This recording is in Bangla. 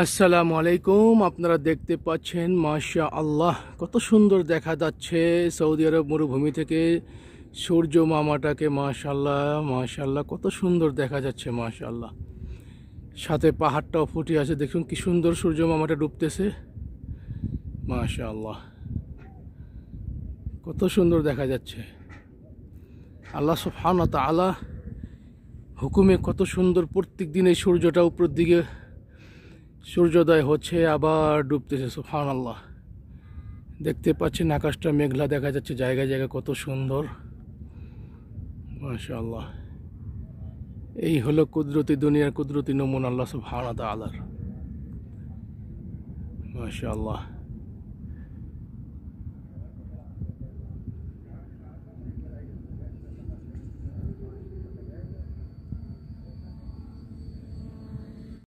আসসালামু আলাইকুম আপনারা দেখতে পাচ্ছেন মাশা আল্লাহ কত সুন্দর দেখা যাচ্ছে সৌদি আরব মরুভূমি থেকে সূর্য মামাটাকে মাশাল্লাহ মাশাল্লাহ কত সুন্দর দেখা যাচ্ছে মাশাল্লাহ সাথে পাহাড়টাও ফুটে আছে দেখুন কি সুন্দর সূর্য মামাটা ডুবতেছে মাশাল্লাহ কত সুন্দর দেখা যাচ্ছে আল্লাহ সফানত আল্লাহ হুকুমে কত সুন্দর প্রত্যেক দিন এই সূর্যটা উপর দিকে সূর্যোদয় হচ্ছে আবার ডুবতেছে সুফান আল্লাহ দেখতে পাচ্ছেন আকাশটা মেঘলা দেখা যাচ্ছে জায়গায় জায়গায় কত সুন্দর আল্লাহ এই হলো কুদরতি দুনিয়ার কুদরতি নমুন আল্লাহ আল্লাহ আদালার আল্লাহ